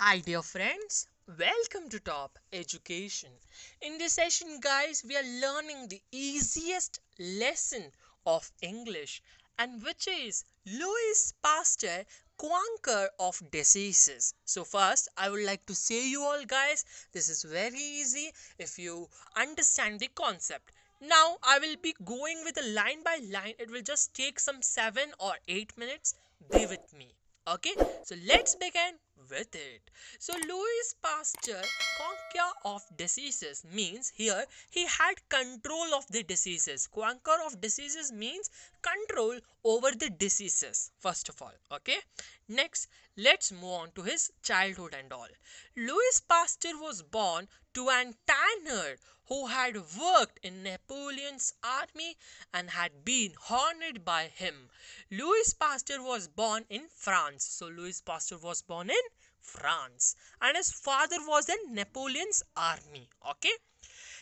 Hi dear friends, welcome to Top Education. In this session guys, we are learning the easiest lesson of English and which is Louis Pasteur conqueror of diseases. So first, I would like to say you all guys, this is very easy if you understand the concept. Now I will be going with a line by line. It will just take some 7 or 8 minutes. Be with me. Okay, so let's begin with it. So Louis Pasteur conquer of diseases means here he had control of the diseases. Conquer of diseases means control over the diseases first of all. Okay, next let's move on to his childhood and all. Louis Pasteur was born to an tanner who had worked in Napoleon's army and had been honored by him. Louis Pasteur was born in France. So Louis Pasteur was born in France and his father was in Napoleon's army. Okay.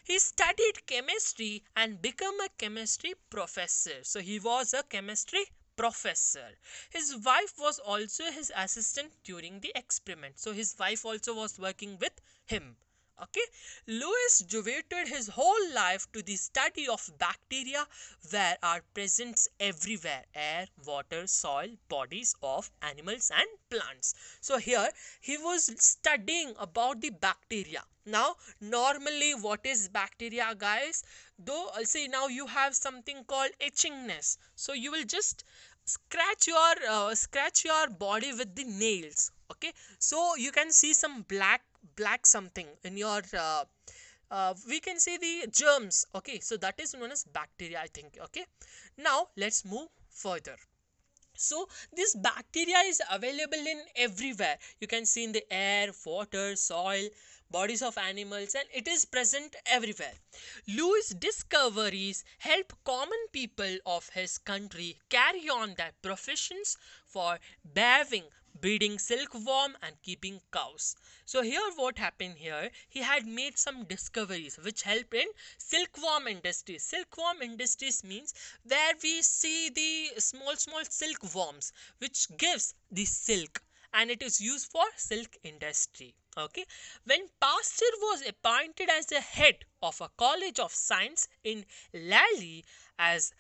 He studied chemistry and became a chemistry professor. So he was a chemistry professor. His wife was also his assistant during the experiment. So his wife also was working with him. Okay? Lewis devoted his whole life to the study of bacteria where are present everywhere air, water, soil, bodies of animals and plants. So here he was studying about the bacteria. Now normally what is bacteria guys? Though I see now you have something called itchingness. So you will just scratch your uh, scratch your body with the nails okay so you can see some black black something in your uh, uh, we can say the germs okay so that is known as bacteria i think okay now let's move further so this bacteria is available in everywhere you can see in the air water soil bodies of animals and it is present everywhere louis discoveries help common people of his country carry on their professions for beaving breeding silkworm and keeping cows. So here what happened here, he had made some discoveries which helped in silkworm industries. Silkworm industries means where we see the small small silkworms which gives the silk and it is used for silk industry okay when pasteur was appointed as the head of a college of science in lally as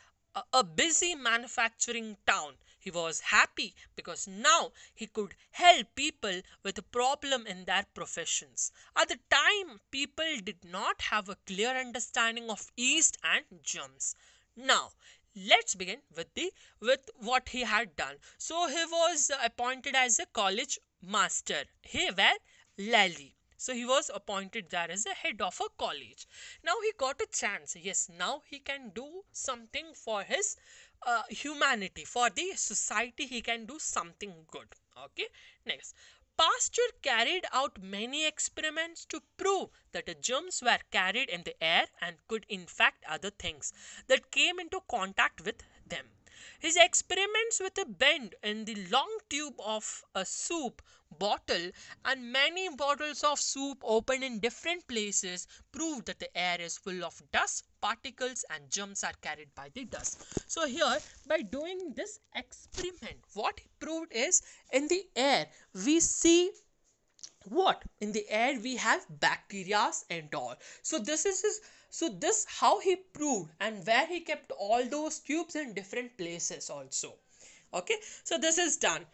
a busy manufacturing town. He was happy because now he could help people with a problem in their professions. At the time, people did not have a clear understanding of yeast and germs. Now, let's begin with the with what he had done. So he was appointed as a college master. He were Lally. So he was appointed there as the head of a college. Now he got a chance. Yes, now he can do something for his uh, humanity, for the society, he can do something good. Okay, next. Pasteur carried out many experiments to prove that the germs were carried in the air and could infect other things that came into contact with them. His experiments with a bend in the long tube of a soup bottle and many bottles of soup opened in different places prove that the air is full of dust particles and germs are carried by the dust. So here by doing this experiment what he proved is in the air we see what in the air we have bacteria and all so this is his so this how he proved and where he kept all those tubes in different places also okay so this is done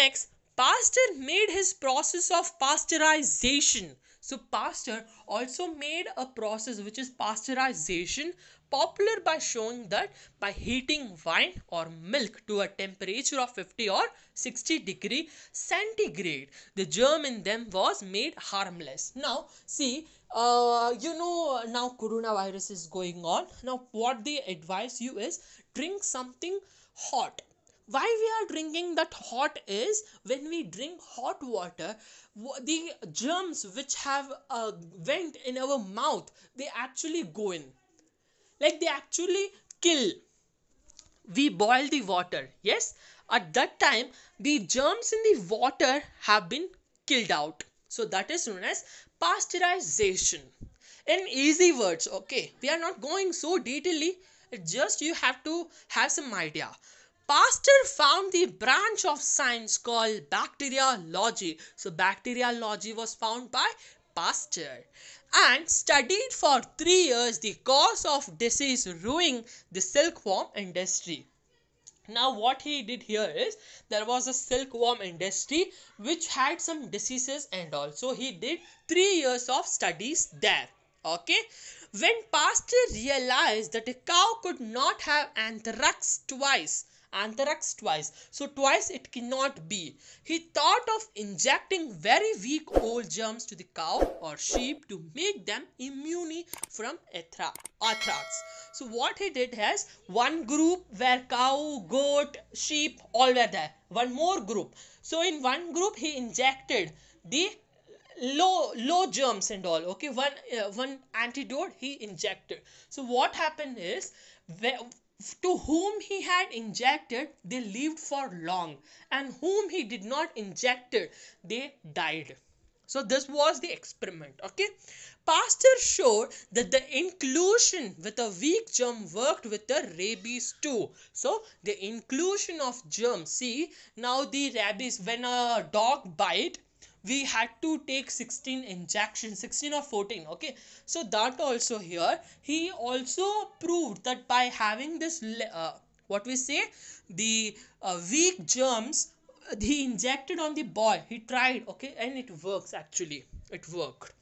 next pasteur made his process of pasteurization so Pasteur also made a process which is pasteurization popular by showing that by heating wine or milk to a temperature of 50 or 60 degree centigrade the germ in them was made harmless now see uh, you know now coronavirus is going on now what they advise you is drink something hot why we are drinking that hot is when we drink hot water the germs which have a uh, went in our mouth they actually go in like they actually kill we boil the water yes at that time the germs in the water have been killed out so that is known as pasteurization in easy words okay we are not going so detailedly just you have to have some idea Pasteur found the branch of science called bacteriology. So, bacteriology was found by Pasteur and studied for three years the cause of disease ruining the silkworm industry. Now, what he did here is there was a silkworm industry which had some diseases and also he did three years of studies there. Okay, when Pasteur realized that a cow could not have anthrax twice, anthrax twice, so twice it cannot be. He thought of injecting very weak old germs to the cow or sheep to make them immune from anthrax. So what he did has one group where cow, goat, sheep all were there. One more group. So in one group he injected the low low germs and all okay one uh, one antidote he injected so what happened is to whom he had injected, they lived for long, and whom he did not inject, they died. So this was the experiment. Okay, Pasteur showed that the inclusion with a weak germ worked with the rabies too. So the inclusion of germ. See now the rabies when a dog bite, we had to take 16 injections 16 or 14 okay so that also here he also proved that by having this uh, what we say the uh, weak germs he injected on the boy he tried okay and it works actually it worked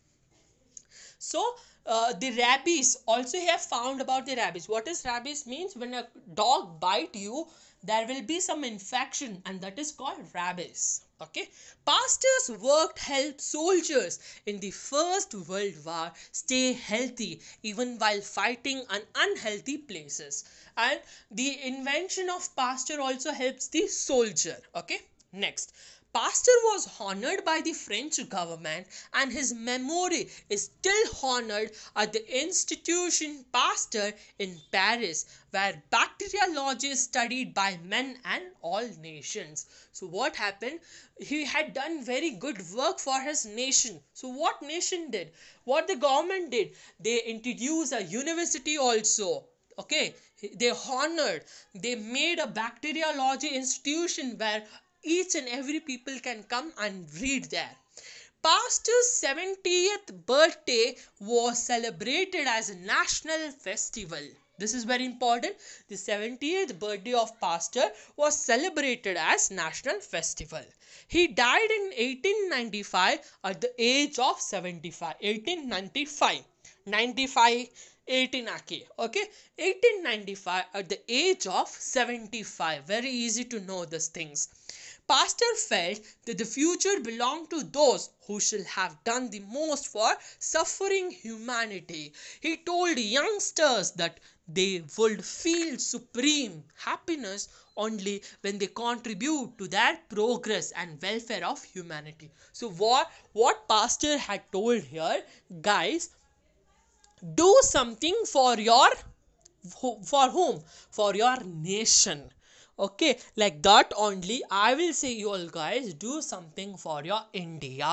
so uh, the rabies also have found about the rabies what is rabies means when a dog bite you there will be some infection and that is called rabies Okay? Pastors worked help soldiers in the First World War stay healthy even while fighting on unhealthy places. And the invention of pastor also helps the soldier. Okay? Next, Pasteur was honored by the French government, and his memory is still honored at the Institution Pasteur in Paris, where bacteriology is studied by men and all nations. So, what happened? He had done very good work for his nation. So, what nation did? What the government did? They introduced a university also okay they honored they made a bacteriology institution where each and every people can come and read there pastor's 70th birthday was celebrated as a national festival this is very important the 70th birthday of pastor was celebrated as national festival he died in 1895 at the age of 75 1895 95 18 okay okay 1895 at the age of 75 very easy to know these things Pastor felt that the future belonged to those who shall have done the most for suffering humanity. He told youngsters that they would feel supreme happiness only when they contribute to their progress and welfare of humanity. So what what Pastor had told here, guys, do something for your for whom? For your nation okay like that only i will say you all guys do something for your india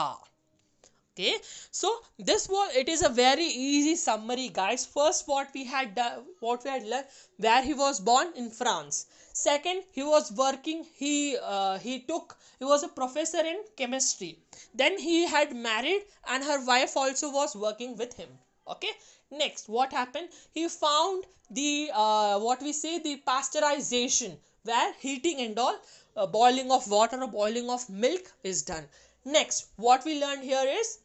okay so this was it is a very easy summary guys first what we had done what we had learned where he was born in france second he was working he uh, he took he was a professor in chemistry then he had married and her wife also was working with him okay next what happened he found the uh, what we say the pasteurization where heating and all uh, boiling of water or boiling of milk is done next what we learned here is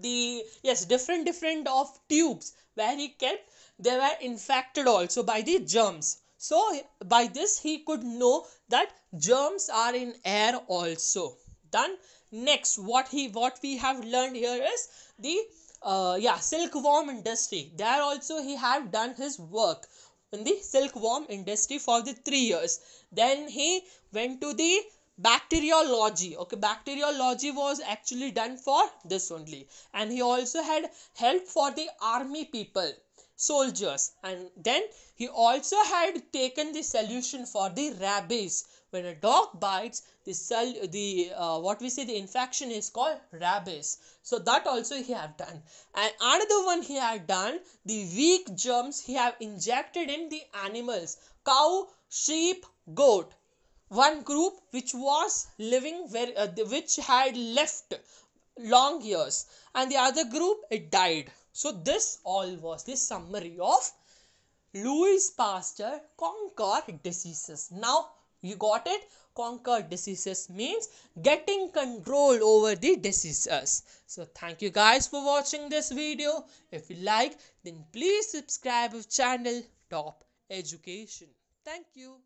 the yes different different of tubes where he kept they were infected also by the germs so by this he could know that germs are in air also done next what he what we have learned here is the uh, yeah silkworm industry there also he have done his work in the silkworm industry for the three years. Then he went to the bacteriology okay bacteriology was actually done for this only and he also had help for the army people soldiers and then he also had taken the solution for the rabies when a dog bites the cell the uh, what we say the infection is called rabies so that also he have done and another one he had done the weak germs he have injected in the animals cow sheep goat one group which was living very uh, which had left long years and the other group it died so this all was the summary of Louis Pasteur Concord diseases. Now you got it? Concord diseases means getting control over the diseases. So thank you guys for watching this video. If you like then please subscribe our channel Top Education. Thank you.